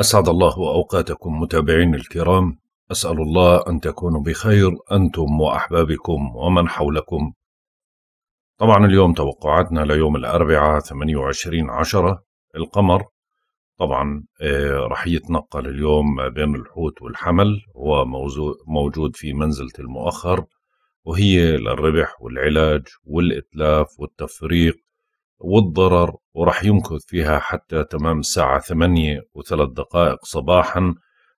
أسعد الله أوقاتكم متابعين الكرام أسأل الله أن تكونوا بخير أنتم وأحبابكم ومن حولكم طبعا اليوم توقعاتنا ليوم الأربعاء 28 عشرة القمر طبعا آه، رح يتنقل اليوم بين الحوت والحمل هو موجود في منزلة المؤخر وهي للربح والعلاج والإتلاف والتفريق والضرر وراح يمكث فيها حتى تمام الساعة 8 وثلاث دقائق صباحا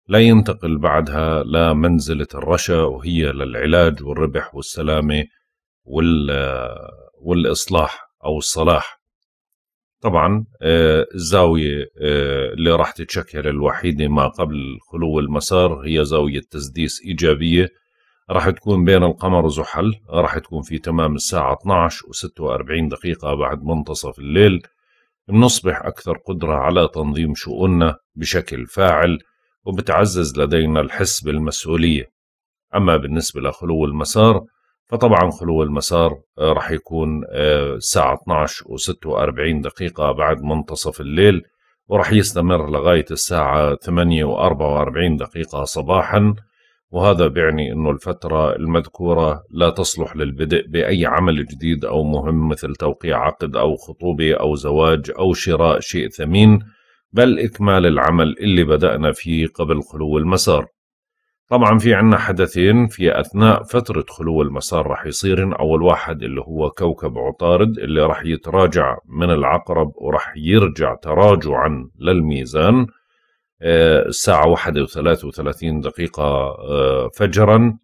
لا ينتقل بعدها لمنزلة الرشا وهي للعلاج والربح والسلامة وال والإصلاح أو الصلاح طبعا آه، الزاوية آه، اللي راح تتشكل الوحيدة ما قبل خلو المسار هي زاوية تسديس إيجابية راح تكون بين القمر وزحل راح تكون في تمام الساعة 12 و46 دقيقة بعد منتصف الليل نصبح أكثر قدرة على تنظيم شؤوننا بشكل فاعل وبتعزز لدينا الحس بالمسؤولية أما بالنسبة لخلو المسار فطبعا خلو المسار آه، راح يكون آه، الساعة 12 و46 دقيقة بعد منتصف الليل وراح يستمر لغاية الساعة 8 و44 دقيقة صباحاً وهذا بيعني أن الفترة المذكورة لا تصلح للبدء بأي عمل جديد أو مهم مثل توقيع عقد أو خطوبة أو زواج أو شراء شيء ثمين بل إكمال العمل اللي بدأنا فيه قبل خلو المسار طبعا في عنا حدثين في أثناء فترة خلو المسار رح يصيرن أول واحد اللي هو كوكب عطارد اللي رح يتراجع من العقرب ورح يرجع تراجعا للميزان الساعة واحدة وثلاثة وثلاثين دقيقة آه، فجرا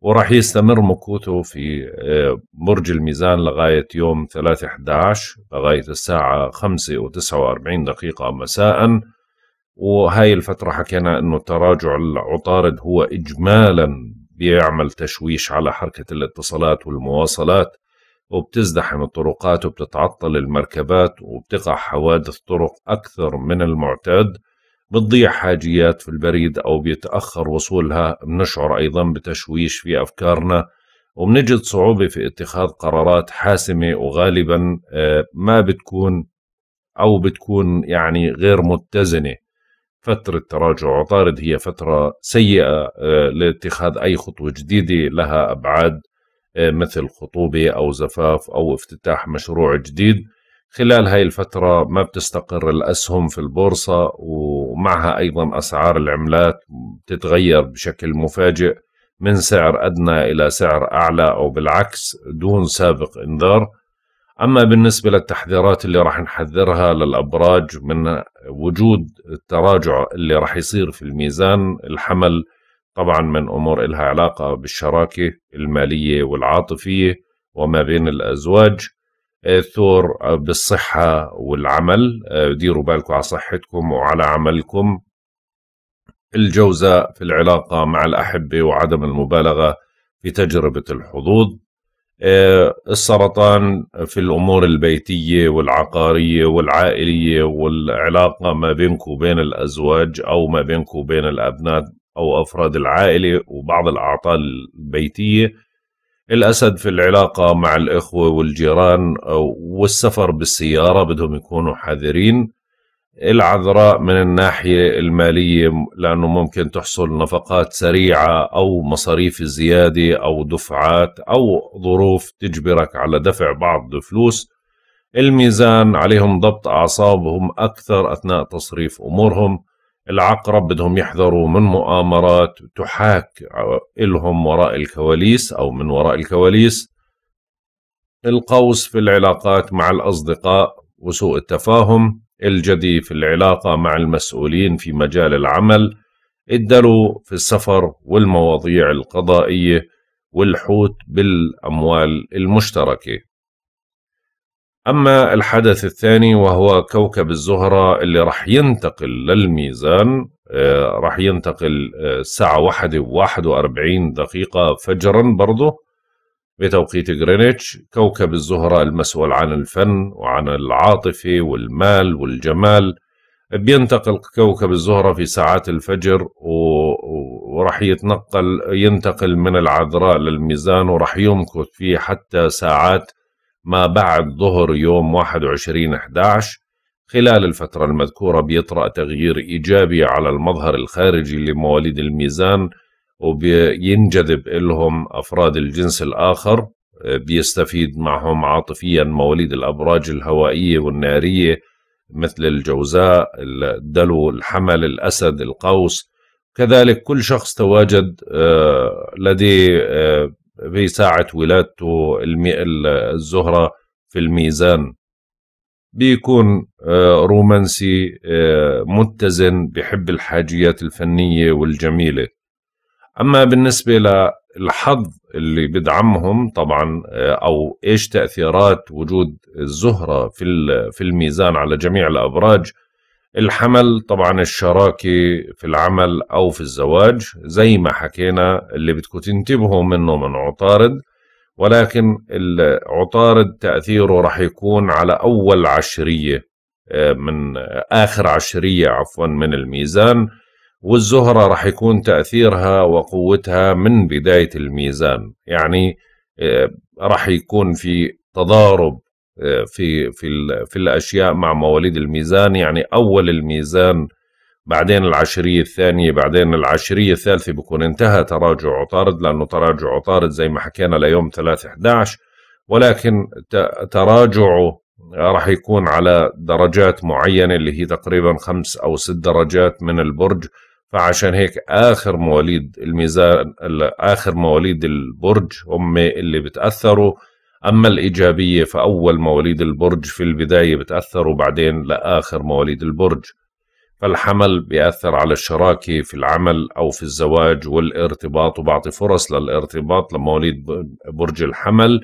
وراح يستمر مكوته في آه، برج الميزان لغاية يوم 3 11 لغاية الساعة خمسة وتسعة وأربعين دقيقة مساء وهاي الفترة حكينا أنه التراجع العطارد هو إجمالا بيعمل تشويش على حركة الاتصالات والمواصلات وبتزدحم الطرقات وبتتعطل المركبات وبتقع حوادث طرق أكثر من المعتاد بتضيع حاجيات في البريد أو بيتأخر وصولها بنشعر أيضا بتشويش في أفكارنا وبنجد صعوبة في اتخاذ قرارات حاسمة وغالبا آه، ما بتكون أو بتكون يعني غير متزنة فترة تراجع عطارد هي فترة سيئة آه، لاتخاذ أي خطوة جديدة لها أبعاد آه، مثل خطوبة أو زفاف أو افتتاح مشروع جديد خلال هاي الفترة ما بتستقر الأسهم في البورصة ومعها أيضا أسعار العملات بتتغير بشكل مفاجئ من سعر أدنى إلى سعر أعلى أو بالعكس دون سابق إنذار أما بالنسبة للتحذيرات اللي راح نحذرها للأبراج من وجود التراجع اللي راح يصير في الميزان الحمل طبعا من أمور إلها علاقة بالشراكة المالية والعاطفية وما بين الأزواج ثور بالصحة والعمل آه، ديروا بالكم على صحتكم وعلى عملكم الجوزاء في العلاقة مع الأحبة وعدم المبالغة في تجربة الحظوظ آه، السرطان في الأمور البيتية والعقارية والعائلية والعلاقة ما بينكم وبين الأزواج أو ما بينكم وبين الأبناء أو أفراد العائلة وبعض الأعطال البيتية الأسد في العلاقة مع الإخوة والجيران والسفر بالسيارة بدهم يكونوا حذرين العذراء من الناحية المالية لأنه ممكن تحصل نفقات سريعة أو مصاريف زيادة أو دفعات أو ظروف تجبرك على دفع بعض الفلوس الميزان عليهم ضبط أعصابهم أكثر أثناء تصريف أمورهم العقرب بدهم يحذروا من مؤامرات تحاك إلهم وراء الكواليس أو من وراء الكواليس القوس في العلاقات مع الأصدقاء وسوء التفاهم الجدي في العلاقة مع المسؤولين في مجال العمل الدلو في السفر والمواضيع القضائية والحوت بالأموال المشتركة أما الحدث الثاني وهو كوكب الزهرة اللي راح ينتقل للميزان آه، راح ينتقل آه، الساعة واحدة وواحد وأربعين دقيقة فجرا برضه بتوقيت غرينتش كوكب الزهرة المسؤول عن الفن وعن العاطفة والمال والجمال بينتقل كوكب الزهرة في ساعات الفجر وراح يتنقل ينتقل من العذراء للميزان وراح يمكث فيه حتى ساعات ما بعد ظهر يوم 21 11 خلال الفترة المذكورة بيطرأ تغيير إيجابي على المظهر الخارجي لمواليد الميزان وبينجذب لهم أفراد الجنس الآخر بيستفيد معهم عاطفيا مواليد الأبراج الهوائية والنارية مثل الجوزاء الدلو الحمل الأسد القوس كذلك كل شخص تواجد آه، لديه آه، بساعة ولادته الزهرة في الميزان بيكون آه، رومانسي آه، متزن بحب الحاجيات الفنية والجميلة أما بالنسبة للحظ اللي بدعمهم طبعا آه، أو إيش تأثيرات وجود الزهرة في الميزان على جميع الأبراج الحمل طبعا الشراكة في العمل أو في الزواج زي ما حكينا اللي بدكم تنتبهوا منه من عطارد ولكن العطارد تأثيره رح يكون على أول عشرية آه، من آخر عشرية عفوا من الميزان والزهرة رح يكون تأثيرها وقوتها من بداية الميزان يعني آه، رح يكون في تضارب في في في الاشياء مع مواليد الميزان يعني اول الميزان بعدين العشريه الثانيه بعدين العشريه الثالثه بكون انتهى تراجع عطارد لانه تراجع عطارد زي ما حكينا ليوم 3 11 ولكن تراجعه راح يكون على درجات معينه اللي هي تقريبا خمس او ست درجات من البرج فعشان هيك اخر مواليد الميزان اخر مواليد البرج هم اللي بتاثروا أما الإيجابية فأول مواليد البرج في البداية بتأثر وبعدين لآخر مواليد البرج فالحمل بيأثر على الشراكة في العمل أو في الزواج والارتباط وبعطي فرص للارتباط لمواليد برج الحمل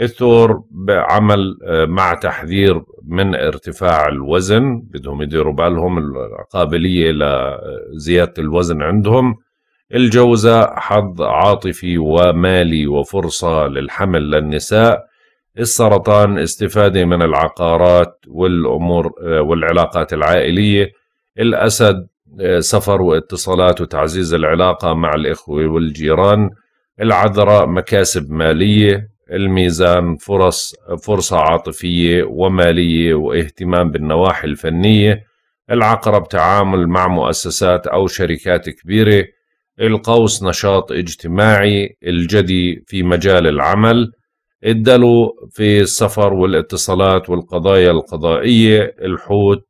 الثور بعمل آه، مع تحذير من ارتفاع الوزن بدهم يديروا بالهم القابلية لزيادة الوزن عندهم الجوزة حظ عاطفي ومالي وفرصة للحمل للنساء السرطان استفادة من العقارات والأمور آه، والعلاقات العائلية الأسد آه، سفر واتصالات وتعزيز العلاقة مع الإخوة والجيران العذراء مكاسب مالية الميزان فرص فرصة عاطفية ومالية واهتمام بالنواحي الفنية العقرب تعامل مع مؤسسات أو شركات كبيرة القوس نشاط اجتماعي الجدي في مجال العمل الدلو في السفر والاتصالات والقضايا القضائية الحوت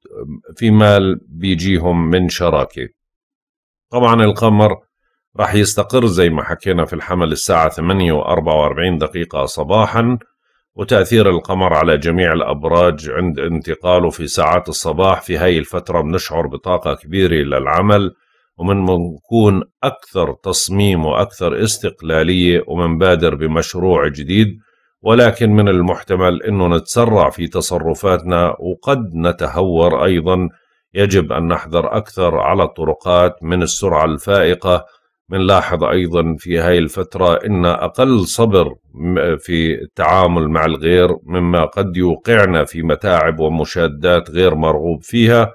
في مال بيجيهم من شراكة طبعا القمر رح يستقر زي ما حكينا في الحمل الساعة 8 و 44 دقيقة صباحا وتأثير القمر على جميع الأبراج عند انتقاله في ساعات الصباح في هاي الفترة بنشعر بطاقة كبيرة للعمل ومن نكون أكثر تصميم وأكثر استقلالية ومن بادر بمشروع جديد ولكن من المحتمل أنه نتسرع في تصرفاتنا وقد نتهور أيضا يجب أن نحذر أكثر على الطرقات من السرعة الفائقة منلاحظ أيضا في هاي الفترة أن أقل صبر في التعامل مع الغير مما قد يوقعنا في متاعب ومشادات غير مرغوب فيها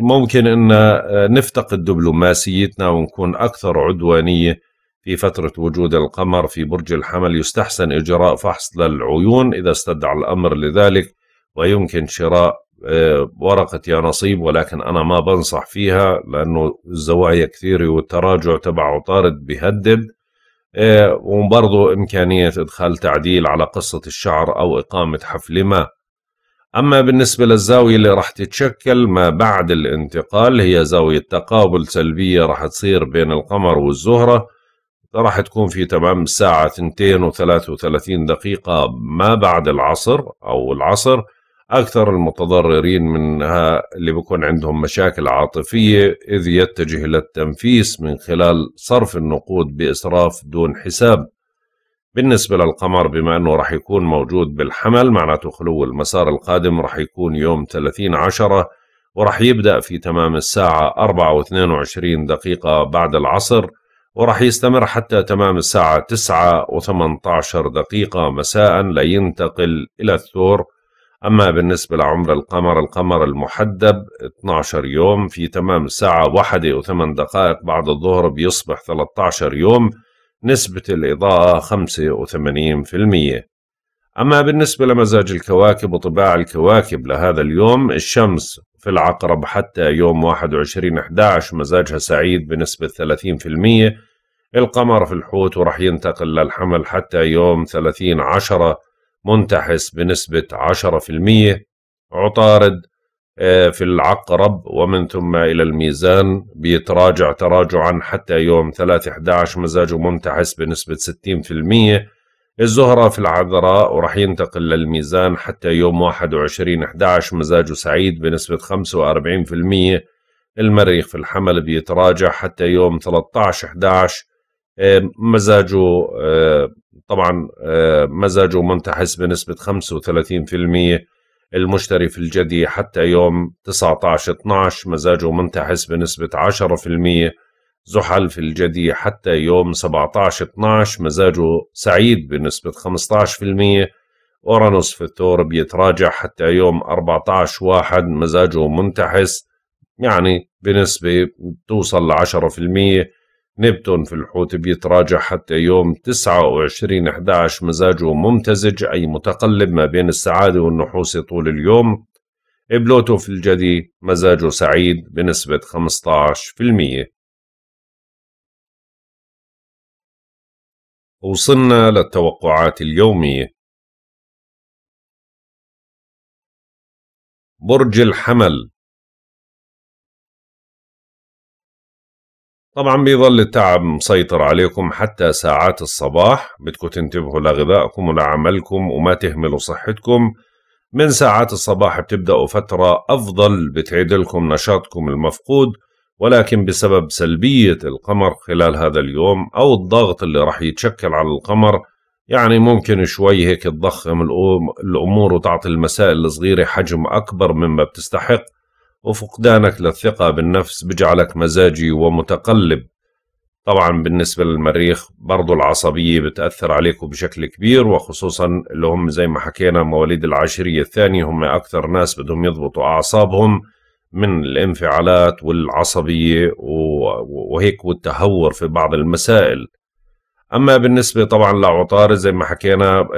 ممكن ان آه، نفتقد دبلوماسيتنا ونكون اكثر عدوانيه في فتره وجود القمر في برج الحمل يستحسن اجراء فحص للعيون اذا استدعى الامر لذلك ويمكن شراء آه، ورقة يا نصيب ولكن أنا ما بنصح فيها لأنه الزوايا كثيرة والتراجع تبعه طارد بيهدد آه، وبرضه إمكانية إدخال تعديل على قصة الشعر أو إقامة حفل ما أما بالنسبة للزاوية اللي راح تتشكل ما بعد الانتقال هي زاوية تقابل سلبية راح تصير بين القمر والزهرة راح تكون في تمام الساعة 2.33 دقيقة ما بعد العصر أو العصر أكثر المتضررين منها اللي بكون عندهم مشاكل عاطفية إذ يتجه إلى التنفيس من خلال صرف النقود بإسراف دون حساب بالنسبة للقمر بما أنه راح يكون موجود بالحمل معناته خلو المسار القادم راح يكون يوم 30 عشرة وراح يبدأ في تمام الساعة 4 و22 دقيقة بعد العصر وراح يستمر حتى تمام الساعة 9 و18 دقيقة مساء لينتقل إلى الثور أما بالنسبة لعمر القمر القمر المحدب 12 يوم في تمام الساعة 1 و8 دقائق بعد الظهر بيصبح 13 يوم نسبة الإضاءة 85% أما بالنسبة لمزاج الكواكب وطباع الكواكب لهذا اليوم الشمس في العقرب حتى يوم 21/11 مزاجها سعيد بنسبة 30% القمر في الحوت ورح ينتقل للحمل حتى يوم 30/10 منتحس بنسبة 10% عطارد آه، في العقرب ومن ثم إلى الميزان بيتراجع تراجعا حتى يوم 3/11 مزاجه منتعس بنسبة 60% الزهرة في العذراء ورح ينتقل للميزان حتى يوم 21/11 مزاجه سعيد بنسبة 45% المريخ في الحمل بيتراجع حتى يوم 13/11 آه، مزاجه آه، طبعا مزاجه منتحس بنسبة 35% المشتري في الجدي حتى يوم 19/12 مزاجه منتحس بنسبة 10% زحل في الجدي حتى يوم 17/12 مزاجه سعيد بنسبة 15% أورانوس في الثور بيتراجع حتى يوم 14/1 مزاجه منتحس يعني بنسبة توصل ل 10% نبتون في الحوت بيتراجع حتى يوم 29 11 مزاجه ممتزج أي متقلب ما بين السعادة والنحوس طول اليوم بلوتو في الجدي مزاجه سعيد بنسبة 15% وصلنا للتوقعات اليومية برج الحمل طبعا بيظل التعب مسيطر عليكم حتى ساعات الصباح بدكم تنتبهوا لغذائكم ولعملكم وما تهملوا صحتكم من ساعات الصباح بتبدأوا فترة أفضل بتعيدلكم نشاطكم المفقود ولكن بسبب سلبية القمر خلال هذا اليوم أو الضغط اللي رح يتشكل على القمر يعني ممكن شوي هيك تضخم الأمور وتعطي المسائل الصغيرة حجم أكبر مما بتستحق وفقدانك للثقة بالنفس بجعلك مزاجي ومتقلب طبعا بالنسبة للمريخ برضو العصبية بتأثر عليكم بشكل كبير وخصوصا اللي هم زي ما حكينا مواليد العشرية الثانية هم أكثر ناس بدهم يضبطوا أعصابهم من الانفعالات والعصبية وهيك والتهور في بعض المسائل اما بالنسبه طبعا لعطارد زي ما حكينا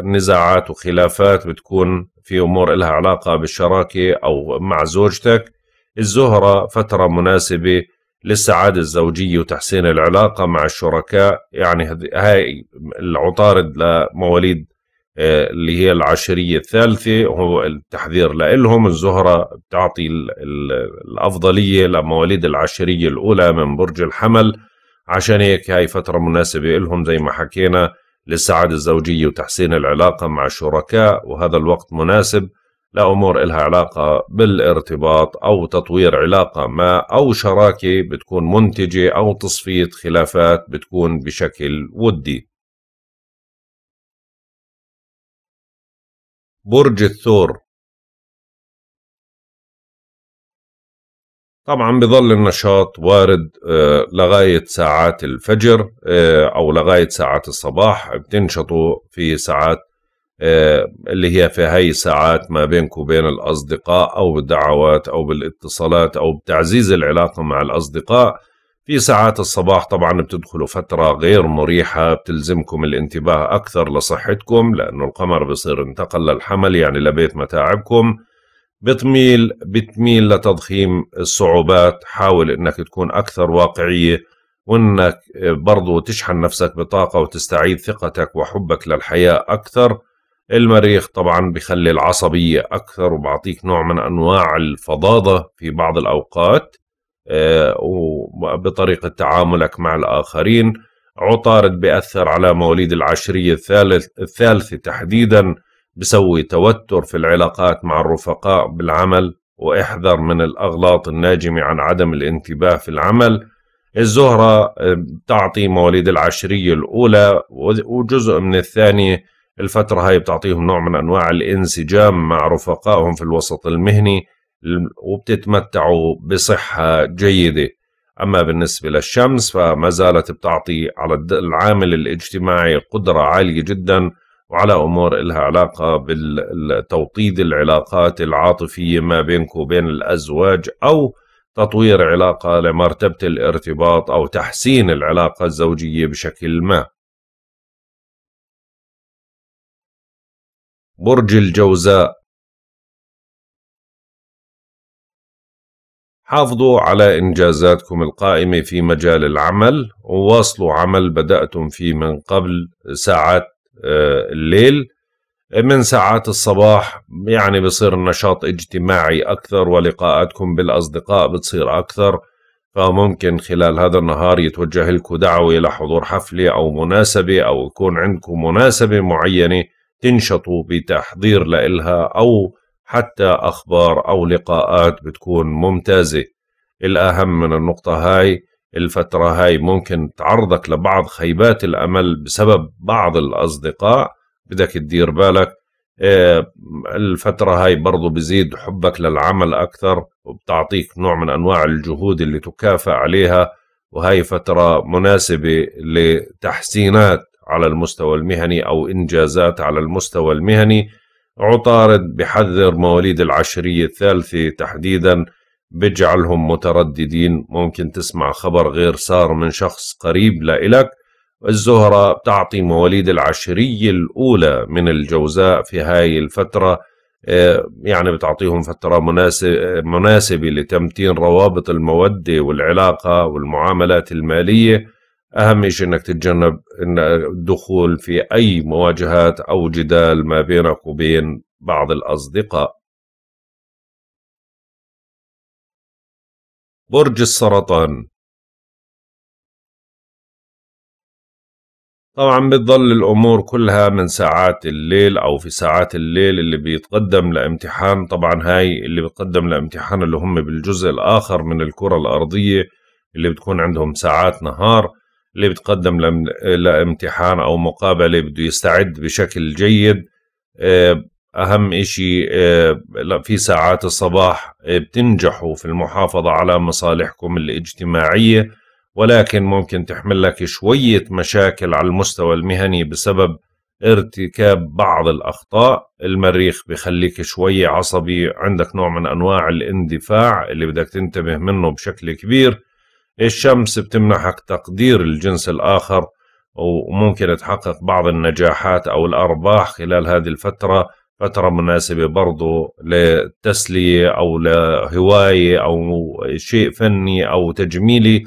النزاعات وخلافات بتكون في امور لها علاقه بالشراكه او مع زوجتك الزهره فتره مناسبه للسعاده الزوجيه وتحسين العلاقه مع الشركاء يعني هاي العطارد لمواليد آه، اللي هي العشرية الثالثة هو التحذير لهم الزهرة بتعطي الأفضلية لمواليد العشرية الأولى من برج الحمل عشان هيك هاي فترة مناسبة لهم زي ما حكينا للسعادة الزوجية وتحسين العلاقة مع الشركاء وهذا الوقت مناسب لأمور إلها علاقة بالارتباط أو تطوير علاقة ما أو شراكة بتكون منتجة أو تصفية خلافات بتكون بشكل ودي برج الثور طبعا بظل النشاط وارد آه، لغاية ساعات الفجر آه، أو لغاية ساعات الصباح بتنشطوا في ساعات آه، اللي هي في هاي الساعات ما بينك وبين الأصدقاء أو بالدعوات أو بالاتصالات أو بتعزيز العلاقة مع الأصدقاء في ساعات الصباح طبعا بتدخلوا فترة غير مريحة بتلزمكم الانتباه أكثر لصحتكم لأنه القمر بصير انتقل للحمل يعني لبيت متاعبكم بتميل بتميل لتضخيم الصعوبات حاول انك تكون اكثر واقعيه وانك برضو تشحن نفسك بطاقه وتستعيد ثقتك وحبك للحياه اكثر المريخ طبعا بخلي العصبيه اكثر وبعطيك نوع من انواع الفظاظه في بعض الاوقات آه، وبطريقه تعاملك مع الاخرين عطارد بيأثر على مواليد العشريه الثالث الثالثه تحديدا بسوي توتر في العلاقات مع الرفقاء بالعمل واحذر من الأغلاط الناجمة عن عدم الانتباه في العمل الزهرة آه، بتعطي مواليد العشرية الأولى وجزء من الثانية الفترة هاي بتعطيهم نوع من أنواع الانسجام مع رفقائهم في الوسط المهني وبتتمتعوا بصحة جيدة أما بالنسبة للشمس فما زالت بتعطي على العامل الاجتماعي قدرة عالية جدا وعلى امور لها علاقه بالتوطيد العلاقات العاطفيه ما بينك وبين الازواج او تطوير علاقه لمرتبه الارتباط او تحسين العلاقه الزوجيه بشكل ما. برج الجوزاء حافظوا على إنجازاتكم القائمة في مجال العمل وواصلوا عمل بدأتم فيه من قبل ساعات الليل من ساعات الصباح يعني بصير النشاط اجتماعي أكثر ولقاءاتكم بالأصدقاء بتصير أكثر فممكن خلال هذا النهار يتوجه لكم دعوة لحضور حفلة أو مناسبة أو يكون عندكم مناسبة معينة تنشطوا بتحضير لإلها أو حتى أخبار أو لقاءات بتكون ممتازة الأهم من النقطة هاي الفترة هاي ممكن تعرضك لبعض خيبات الأمل بسبب بعض الأصدقاء بدك تدير بالك آه، الفترة هاي برضو بزيد حبك للعمل أكثر وبتعطيك نوع من أنواع الجهود اللي تكافئ عليها وهي فترة مناسبة لتحسينات على المستوى المهني أو إنجازات على المستوى المهني عطارد بحذر مواليد العشرية الثالثة تحديداً بجعلهم مترددين ممكن تسمع خبر غير سار من شخص قريب لإلك الزهرة بتعطي مواليد العشرية الأولى من الجوزاء في هاي الفترة آه، يعني بتعطيهم فترة مناسبة لتمتين روابط المودة والعلاقة والمعاملات المالية أهم شيء أنك تتجنب الدخول في أي مواجهات أو جدال ما بينك وبين بعض الأصدقاء برج السرطان طبعا بتضل الأمور كلها من ساعات الليل أو في ساعات الليل اللي بيتقدم لامتحان طبعا هاي اللي بيتقدم لامتحان اللي هم بالجزء الآخر من الكرة الأرضية اللي بتكون عندهم ساعات نهار اللي بتقدم لامتحان أو مقابلة بده يستعد بشكل جيد آه، اهم إشي آه، في ساعات الصباح آه، بتنجحوا في المحافظه على مصالحكم الاجتماعيه ولكن ممكن تحمل لك شويه مشاكل على المستوى المهني بسبب ارتكاب بعض الاخطاء المريخ بخليك شويه عصبي عندك نوع من انواع الاندفاع اللي بدك تنتبه منه بشكل كبير الشمس بتمنحك تقدير الجنس الاخر وممكن تحقق بعض النجاحات او الارباح خلال هذه الفتره فتره مناسبه برضه لتسلية او لهوايه او شيء فني او تجميلي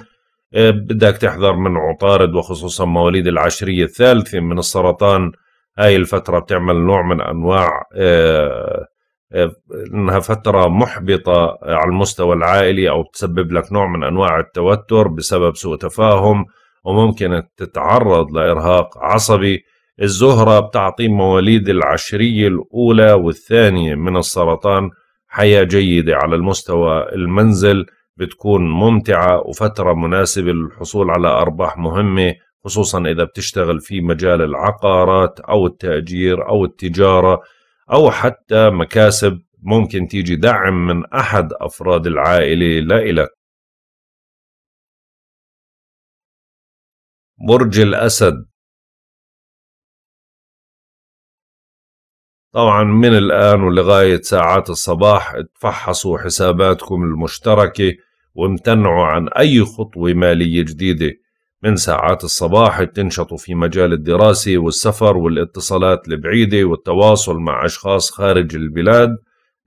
آه، بدك تحذر من عطارد وخصوصا مواليد العشريه الثالثه من السرطان هاي الفتره بتعمل نوع من انواع آه، آه، انها فتره محبطه على المستوى العائلي او بتسبب لك نوع من انواع التوتر بسبب سوء تفاهم وممكن تتعرض لارهاق عصبي الزهرة بتعطي مواليد العشرية الأولى والثانية من السرطان حياة جيدة على المستوى المنزل بتكون ممتعة وفترة مناسبة للحصول على أرباح مهمة خصوصا إذا بتشتغل في مجال العقارات أو التأجير أو التجارة أو حتى مكاسب ممكن تيجي دعم من أحد أفراد العائلة لا برج الأسد طبعا من الآن ولغاية ساعات الصباح تفحصوا حساباتكم المشتركة وامتنعوا عن أي خطوة مالية جديدة من ساعات الصباح تنشطوا في مجال الدراسة والسفر والاتصالات البعيدة والتواصل مع أشخاص خارج البلاد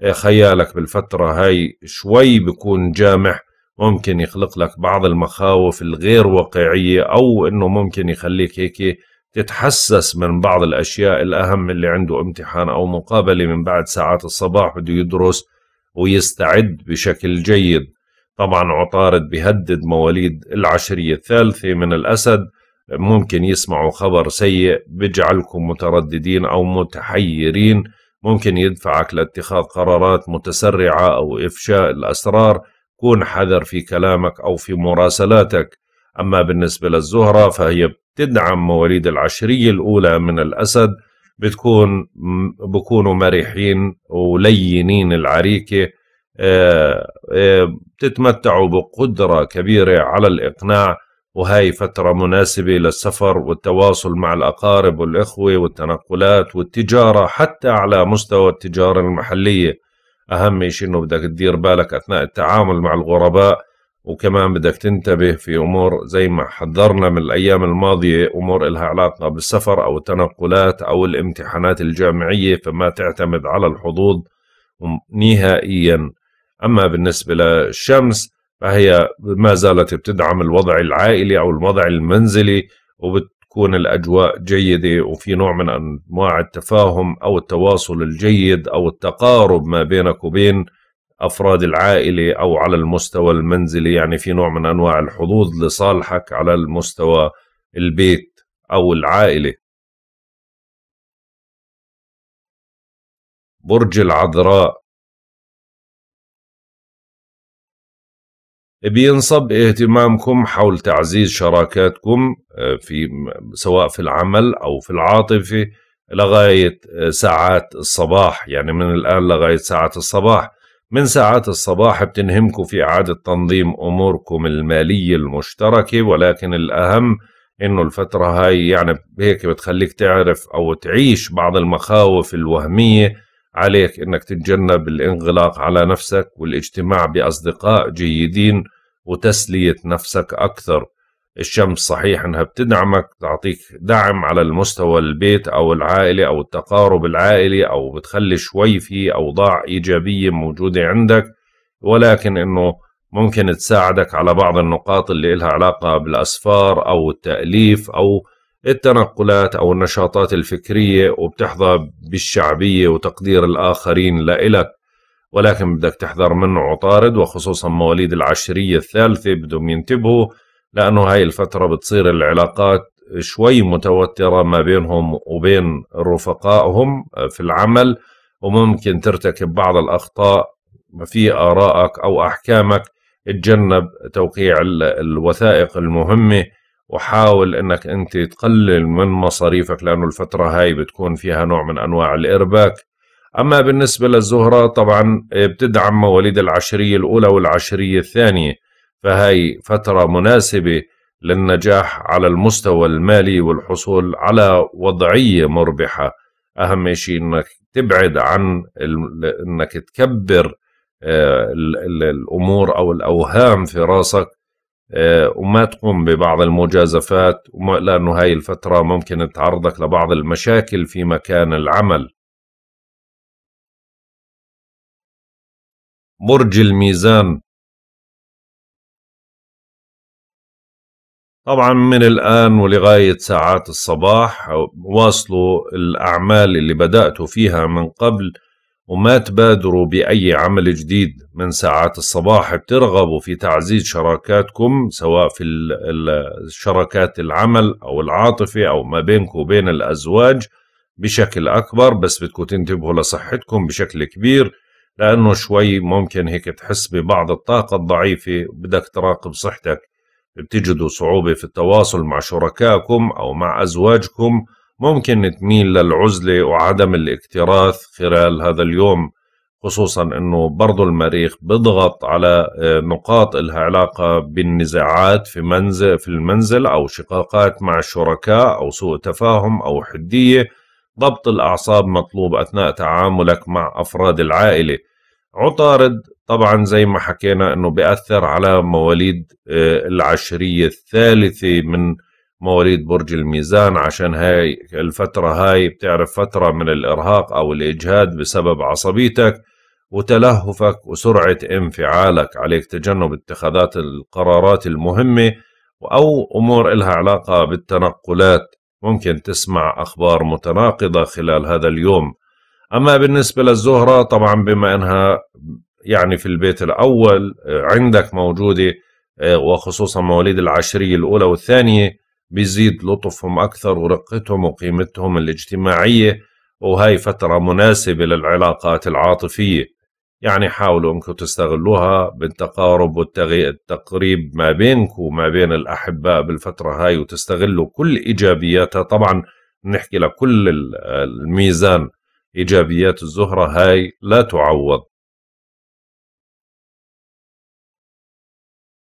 إيه، خيالك بالفترة هاي شوي بكون جامح ممكن يخلق لك بعض المخاوف الغير واقعية أو أنه ممكن يخليك هيك تتحسس من بعض الأشياء الأهم اللي عنده امتحان أو مقابلة من بعد ساعات الصباح بده يدرس ويستعد بشكل جيد طبعا عطارد بيهدد مواليد العشرية الثالثة من الأسد ممكن يسمعوا خبر سيء بجعلكم مترددين أو متحيرين ممكن يدفعك لاتخاذ قرارات متسرعة أو إفشاء الأسرار كون حذر في كلامك أو في مراسلاتك أما بالنسبة للزهرة فهي بتدعم مواليد العشرية الأولى من الأسد بتكون بكونوا مريحين ولينين العريكة آه، آه، بتتمتعوا بقدرة كبيرة على الإقناع وهي فترة مناسبة للسفر والتواصل مع الأقارب والإخوة والتنقلات والتجارة حتى على مستوى التجارة المحلية أهم شيء أنه بدك تدير بالك أثناء التعامل مع الغرباء وكمان بدك تنتبه في امور زي ما حذرنا من الايام الماضيه امور الها علاقه بالسفر او التنقلات او الامتحانات الجامعيه فما تعتمد على الحظوظ نهائيا اما بالنسبه للشمس فهي ما زالت بتدعم الوضع العائلي او الوضع المنزلي وبتكون الاجواء جيده وفي نوع من انواع التفاهم او التواصل الجيد او التقارب ما بينك وبين أفراد العائلة أو على المستوى المنزلي يعني في نوع من أنواع الحظوظ لصالحك على المستوى البيت أو العائلة برج العذراء بينصب اهتمامكم حول تعزيز شراكاتكم آه، في سواء في العمل او في العاطفه لغايه آه، ساعات الصباح يعني من الان لغايه ساعات الصباح من ساعات الصباح بتنهمكم في إعادة تنظيم أموركم المالية المشتركة ولكن الأهم إنه الفترة هاي يعني هيك بتخليك تعرف أو تعيش بعض المخاوف الوهمية عليك إنك تتجنب الانغلاق على نفسك والاجتماع بأصدقاء جيدين وتسلية نفسك أكثر الشمس صحيح انها بتدعمك تعطيك دعم على المستوى البيت او العائله او التقارب العائلي او بتخلي شوي في اوضاع ايجابيه موجوده عندك ولكن انه ممكن تساعدك على بعض النقاط اللي لها علاقه بالاسفار او التاليف او التنقلات او النشاطات الفكريه وبتحظى بالشعبيه وتقدير الاخرين لإلك ولكن بدك تحذر منه عطارد وخصوصا مواليد العشريه الثالثه بدهم ينتبهوا لأنه هاي الفترة بتصير العلاقات شوي متوترة ما بينهم وبين رفقائهم في العمل وممكن ترتكب بعض الأخطاء في آرائك أو أحكامك اتجنب توقيع الوثائق المهمة وحاول انك انت تقلل من مصاريفك لانه الفتره هاي بتكون فيها نوع من انواع الارباك اما بالنسبه للزهره طبعا بتدعم مواليد العشريه الاولى والعشريه الثانيه فهي فترة مناسبة للنجاح على المستوى المالي والحصول على وضعية مربحة أهم شيء أنك تبعد عن أنك تكبر آه، الأمور أو الأوهام في راسك آه، وما تقوم ببعض المجازفات لأنه هاي الفترة ممكن تعرضك لبعض المشاكل في مكان العمل برج الميزان طبعا من الآن ولغاية ساعات الصباح واصلوا الأعمال اللي بدأتوا فيها من قبل وما تبادروا بأي عمل جديد من ساعات الصباح بترغبوا في تعزيز شراكاتكم سواء في شراكات العمل أو العاطفة أو ما بينكم وبين الأزواج بشكل أكبر بس بدكم تنتبهوا لصحتكم بشكل كبير لأنه شوي ممكن هيك تحس ببعض الطاقة الضعيفة بدك تراقب صحتك بتجدوا صعوبة في التواصل مع شركائكم أو مع أزواجكم ممكن تميل للعزلة وعدم الاكتراث خلال هذا اليوم خصوصا أنه برضو المريخ بضغط على آه، نقاط إلها علاقة بالنزاعات في, منزل في المنزل أو شقاقات مع الشركاء أو سوء تفاهم أو حدية ضبط الأعصاب مطلوب أثناء تعاملك مع أفراد العائلة عطارد طبعا زي ما حكينا انه بيأثر على مواليد آه، العشرية الثالثة من مواليد برج الميزان عشان هاي الفترة هاي بتعرف فترة من الإرهاق أو الإجهاد بسبب عصبيتك وتلهفك وسرعة انفعالك عليك تجنب اتخاذات القرارات المهمة أو أمور إلها علاقة بالتنقلات ممكن تسمع أخبار متناقضة خلال هذا اليوم أما بالنسبة للزهرة طبعا بما أنها يعني في البيت الأول آه، عندك موجودة آه، وخصوصا مواليد العشرية الأولى والثانية بيزيد لطفهم أكثر ورقتهم وقيمتهم الاجتماعية وهي فترة مناسبة للعلاقات العاطفية يعني حاولوا أنكم تستغلوها بالتقارب والتقريب ما بينك وما بين الأحباء بالفترة هاي وتستغلوا كل إيجابياتها طبعا نحكي لكل الميزان إيجابيات الزهرة هاي لا تعوض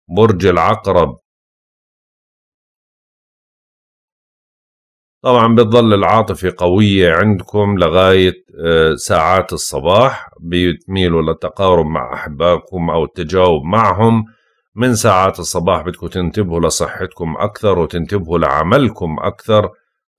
برج العقرب طبعا بتظل العاطفة قوية عندكم لغاية آه، ساعات الصباح بتميلوا للتقارب مع أحبابكم أو التجاوب معهم من ساعات الصباح بدكم تنتبهوا لصحتكم أكثر وتنتبهوا لعملكم أكثر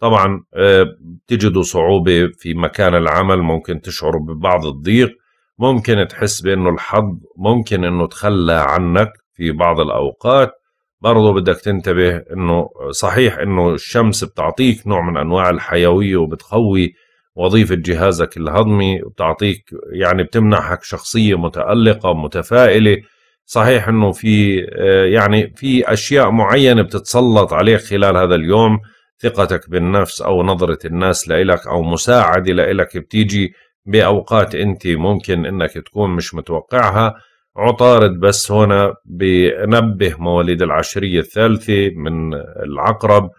طبعا آه، بتجدوا صعوبة في مكان العمل ممكن تشعروا ببعض الضيق ممكن تحس بأنه الحظ ممكن أنه تخلى عنك في بعض الأوقات برضه بدك تنتبه انه صحيح انه الشمس بتعطيك نوع من انواع الحيويه وبتقوي وظيفه جهازك الهضمي وبتعطيك يعني بتمنحك شخصيه متالقه متفائله صحيح انه في آه، يعني في اشياء معينه بتتسلط عليك خلال هذا اليوم ثقتك بالنفس او نظره الناس لإلك او مساعده لإلك بتيجي باوقات انت ممكن انك تكون مش متوقعها عطارد بس هنا بنبه مواليد العشرية الثالثة من العقرب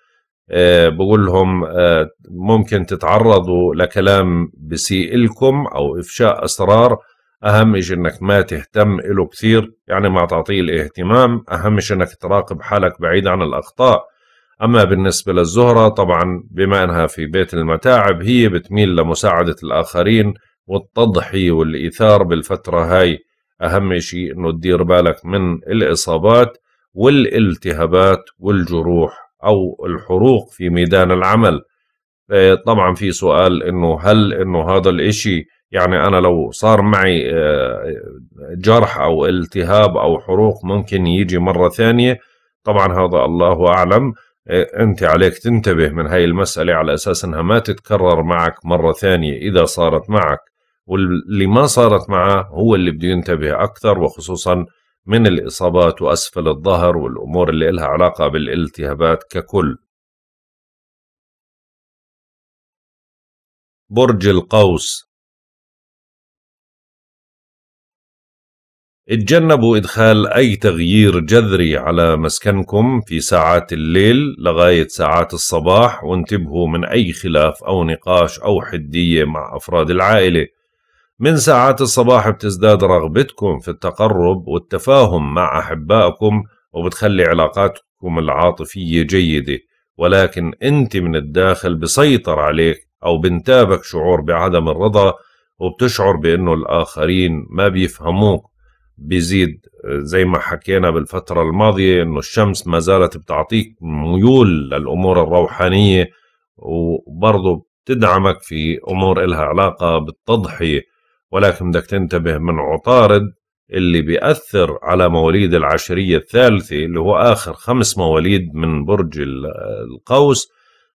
آه، بقول لهم آه، ممكن تتعرضوا لكلام بسيء لكم أو إفشاء أسرار أهم شيء إنك ما تهتم إله كثير يعني ما تعطيه الاهتمام أهم شيء إنك تراقب حالك بعيد عن الأخطاء أما بالنسبة للزهرة طبعا بما أنها في بيت المتاعب هي بتميل لمساعدة الآخرين والتضحية والإيثار بالفترة هاي أهم شيء أنه تدير بالك من الإصابات والالتهابات والجروح أو الحروق في ميدان العمل آه، طبعا في سؤال أنه هل أنه هذا الإشي يعني أنا لو صار معي آه، جرح أو التهاب أو حروق ممكن يجي مرة ثانية طبعا هذا الله أعلم آه، أنت عليك تنتبه من هاي المسألة على أساس أنها ما تتكرر معك مرة ثانية إذا صارت معك واللي ما صارت معه هو اللي بده ينتبه أكثر وخصوصا من الإصابات وأسفل الظهر والأمور اللي لها علاقة بالالتهابات ككل برج القوس اتجنبوا إدخال أي تغيير جذري على مسكنكم في ساعات الليل لغاية ساعات الصباح وانتبهوا من أي خلاف أو نقاش أو حدية مع أفراد العائلة من ساعات الصباح بتزداد رغبتكم في التقرب والتفاهم مع أحبائكم وبتخلي علاقاتكم العاطفية جيدة ولكن أنت من الداخل بسيطر عليك أو بنتابك شعور بعدم الرضا وبتشعر بأنه الآخرين ما بيفهموك بيزيد زي ما حكينا بالفترة الماضية أنه الشمس ما زالت بتعطيك ميول للأمور الروحانية وبرضه بتدعمك في أمور إلها علاقة بالتضحية ولكن بدك تنتبه من عطارد اللي بيأثر على مواليد العشرية الثالثة اللي هو آخر خمس مواليد من برج القوس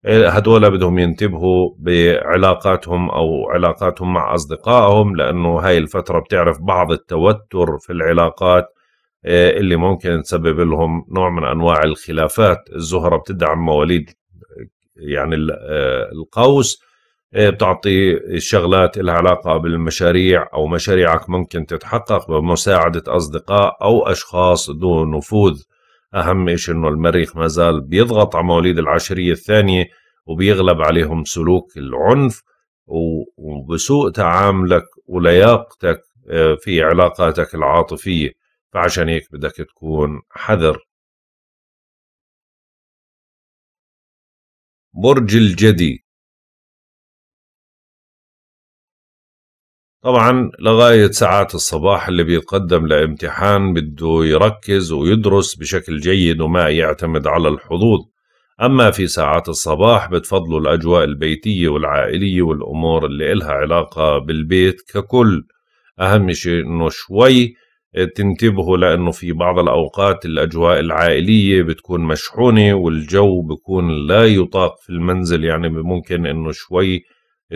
هدول بدهم ينتبهوا بعلاقاتهم أو علاقاتهم مع أصدقائهم لأنه هاي الفترة بتعرف بعض التوتر في العلاقات آه، اللي ممكن تسبب لهم نوع من أنواع الخلافات الزهرة بتدعم مواليد يعني آه، القوس إيه، بتعطي الشغلات لها علاقة بالمشاريع أو مشاريعك ممكن تتحقق بمساعدة أصدقاء أو أشخاص ذو نفوذ أهم شيء أنه المريخ ما زال بيضغط على مواليد العشرية الثانية وبيغلب عليهم سلوك العنف وبسوء تعاملك ولياقتك إيه، في علاقاتك العاطفية فعشان هيك بدك تكون حذر برج الجدي طبعا لغاية ساعات الصباح اللي بيتقدم لامتحان بده يركز ويدرس بشكل جيد وما يعتمد على الحظوظ أما في ساعات الصباح بتفضلوا الأجواء البيتية والعائلية والأمور اللي إلها علاقة بالبيت ككل أهم شيء إنه شوي تنتبهوا لأنه في بعض الأوقات الأجواء العائلية بتكون مشحونة والجو بكون لا يطاق في المنزل يعني ممكن إنه شوي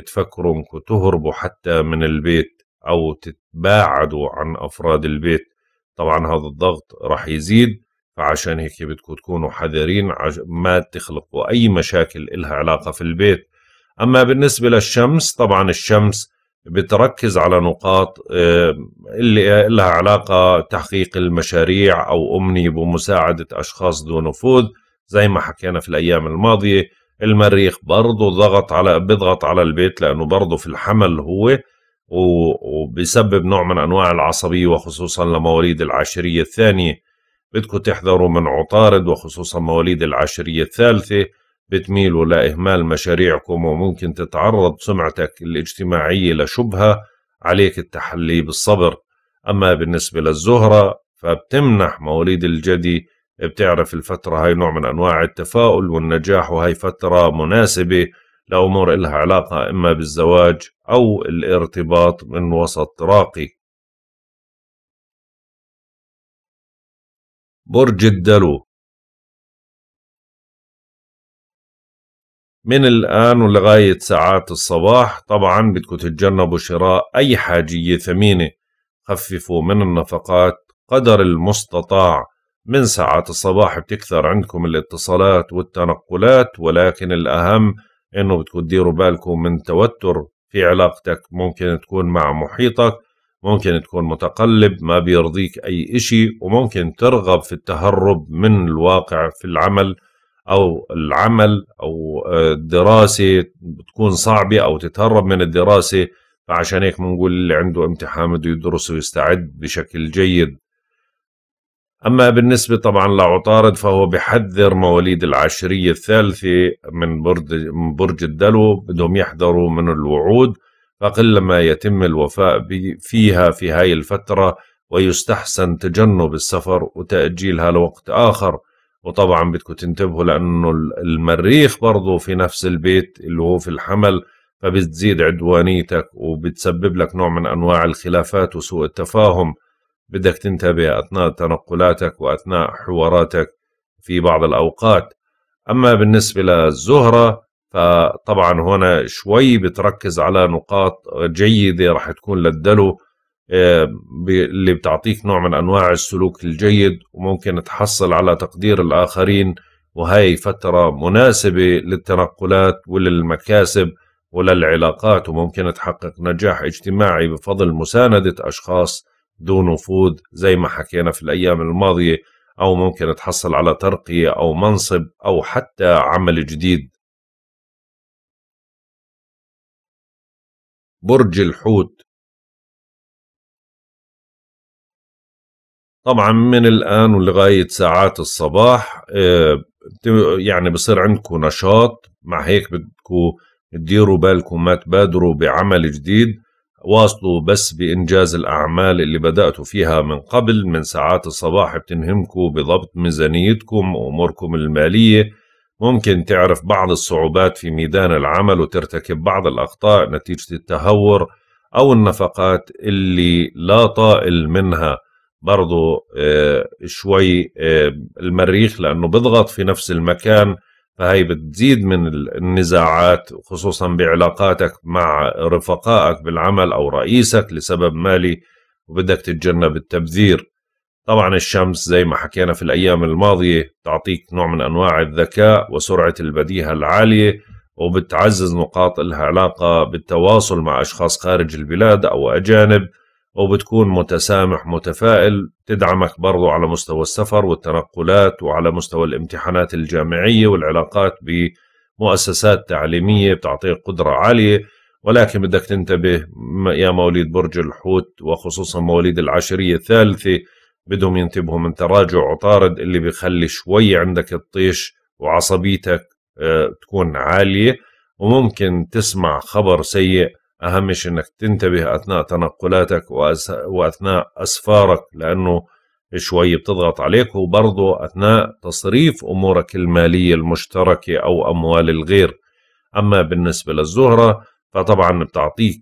تفكروا انكم تهربوا حتى من البيت او تتباعدوا عن افراد البيت طبعا هذا الضغط راح يزيد فعشان هيك بدكم تكونوا حذرين ما تخلقوا اي مشاكل إلها علاقه في البيت اما بالنسبه للشمس طبعا الشمس بتركز على نقاط اللي لها علاقه تحقيق المشاريع او امنيه بمساعده اشخاص ذو نفوذ زي ما حكينا في الايام الماضيه المريخ برضه ضغط على بيضغط على البيت لانه برضه في الحمل هو وبيسبب نوع من انواع العصبيه وخصوصا لمواليد العشريه الثانيه بدكم تحذروا من عطارد وخصوصا مواليد العشريه الثالثه بتميلوا لاهمال مشاريعكم وممكن تتعرض سمعتك الاجتماعيه لشبهه عليك التحلي بالصبر اما بالنسبه للزهره فبتمنح مواليد الجدي بتعرف الفترة هاي نوع من أنواع التفاؤل والنجاح وهي فترة مناسبة لأمور إلها علاقة إما بالزواج أو الارتباط من وسط راقي برج الدلو من الآن ولغاية ساعات الصباح طبعا بدكم تتجنبوا شراء أي حاجية ثمينة خففوا من النفقات قدر المستطاع من ساعات الصباح بتكثر عندكم الاتصالات والتنقلات ولكن الأهم أنه بتكون تديروا بالكم من توتر في علاقتك ممكن تكون مع محيطك ممكن تكون متقلب ما بيرضيك أي إشي وممكن ترغب في التهرب من الواقع في العمل أو العمل أو آه، الدراسة بتكون صعبة أو تتهرب من الدراسة فعشان هيك بنقول اللي عنده امتحان بده يدرس ويستعد بشكل جيد أما بالنسبة طبعا لعطارد فهو بحذر مواليد العشرية الثالثة من برج, من برج الدلو بدهم يحذروا من الوعود فقل ما يتم الوفاء فيها في هاي الفترة ويستحسن تجنب السفر وتأجيلها لوقت آخر وطبعا بدكم تنتبهوا لأنه المريخ برضه في نفس البيت اللي هو في الحمل فبتزيد عدوانيتك وبتسبب لك نوع من أنواع الخلافات وسوء التفاهم بدك تنتبه أثناء تنقلاتك وأثناء حواراتك في بعض الأوقات أما بالنسبة للزهرة فطبعا هنا شوي بتركز على نقاط جيدة رح تكون للدلو آه، اللي بتعطيك نوع من أنواع السلوك الجيد وممكن تحصل على تقدير الآخرين وهي فترة مناسبة للتنقلات وللمكاسب وللعلاقات وممكن تحقق نجاح اجتماعي بفضل مساندة أشخاص دون وفود زي ما حكينا في الأيام الماضية أو ممكن تحصل على ترقية أو منصب أو حتى عمل جديد برج الحوت طبعا من الآن ولغاية ساعات الصباح آه، يعني بصير عندكم نشاط مع هيك بدكم تديروا بالكم ما تبادروا بعمل جديد واصلوا بس بإنجاز الأعمال اللي بدأتوا فيها من قبل من ساعات الصباح بتنهمكوا بضبط ميزانيتكم وأموركم المالية ممكن تعرف بعض الصعوبات في ميدان العمل وترتكب بعض الأخطاء نتيجة التهور أو النفقات اللي لا طائل منها برضو آه، شوي آه، المريخ لأنه بضغط في نفس المكان فهي بتزيد من النزاعات خصوصا بعلاقاتك مع رفقائك بالعمل أو رئيسك لسبب مالي وبدك تتجنب التبذير طبعا الشمس زي ما حكينا في الأيام الماضية تعطيك نوع من أنواع الذكاء وسرعة البديهة العالية وبتعزز نقاط الها علاقة بالتواصل مع أشخاص خارج البلاد أو أجانب وبتكون متسامح متفائل تدعمك برضو على مستوى السفر والتنقلات وعلى مستوى الامتحانات الجامعية والعلاقات بمؤسسات تعليمية بتعطيك قدرة عالية ولكن بدك تنتبه يا مواليد برج الحوت وخصوصا مواليد العشرية الثالثة بدهم ينتبهوا من تراجع عطارد اللي بيخلي شوي عندك الطيش وعصبيتك آه، تكون عالية وممكن تسمع خبر سيء أهم شيء أنك تنتبه أثناء تنقلاتك وأثناء أسفارك لأنه شوي بتضغط عليك وبرضه أثناء تصريف أمورك المالية المشتركة أو أموال الغير أما بالنسبة للزهرة فطبعا بتعطيك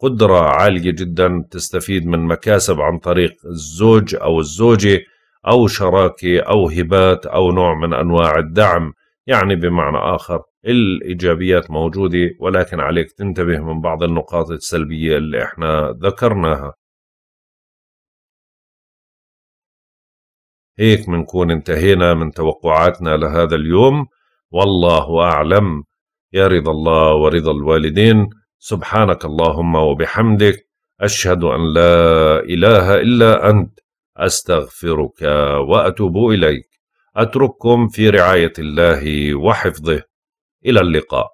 قدرة عالية جدا تستفيد من مكاسب عن طريق الزوج أو الزوجة أو شراكة أو هبات أو نوع من أنواع الدعم يعني بمعنى آخر الإيجابيات موجودة ولكن عليك تنتبه من بعض النقاط السلبية اللي احنا ذكرناها هيك منكون انتهينا من توقعاتنا لهذا اليوم والله أعلم يا رضا الله ورضا الوالدين سبحانك اللهم وبحمدك أشهد أن لا إله إلا أنت أستغفرك وأتوب إليك أترككم في رعاية الله وحفظه إلى اللقاء